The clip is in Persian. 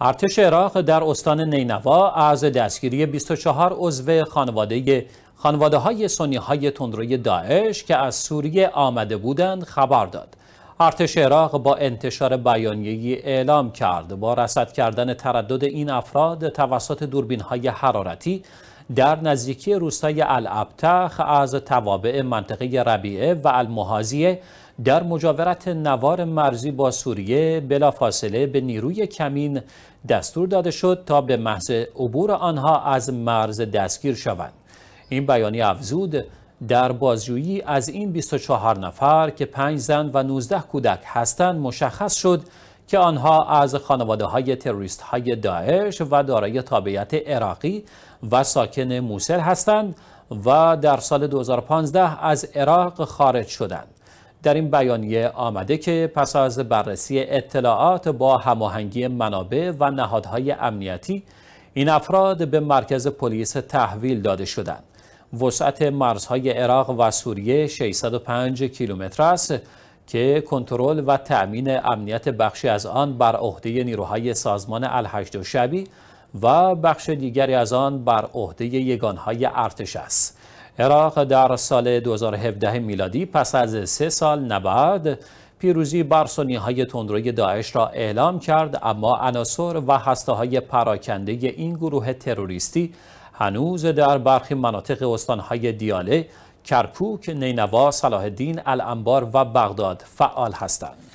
ارتش عراق در استان نینوا از دستگیری 24 عضو خانواده خانواده های سنی های تندروی داعش که از سوریه آمده بودند خبر داد. ارتش عراق با انتشار بیانیه‌ای اعلام کرد با رصد کردن تردد این افراد توسط دوربین های حرارتی در نزدیکی روستای الابتخ از توابع منطقه ربیعه و المحازیه در مجاورت نوار مرزی با سوریه بلافاصله به نیروی کمین دستور داده شد تا به محض عبور آنها از مرز دستگیر شوند این بیانیه افزود در بازجویی از این 24 نفر که 5 زن و 19 کودک هستند مشخص شد که آنها از خانواده های تروریست های داعش و دارای تابعیت عراقی و ساکن موسل هستند و در سال 2015 از عراق خارج شدند. در این بیانیه آمده که پس از بررسی اطلاعات با هماهنگی منابع و نهادهای امنیتی این افراد به مرکز پلیس تحویل داده شدند. وسعت مرزهای عراق و سوریه 605 کیلومتر است که کنترل و تأمین امنیت بخشی از آن بر عهده نیروهای سازمان الهشت و شبی و بخش دیگری از آن بر عهده یگانهای ارتش است عراق در سال 2017 میلادی پس از سه سال نبرد پیروزی بر سنیهای های تندروی داعش را اعلام کرد اما عناصر و هسته های پراکنده این گروه تروریستی هنوز در برخی مناطق استانهای دیاله کرکوک، نینوا، صلاح الدین، الانبار و بغداد فعال هستند.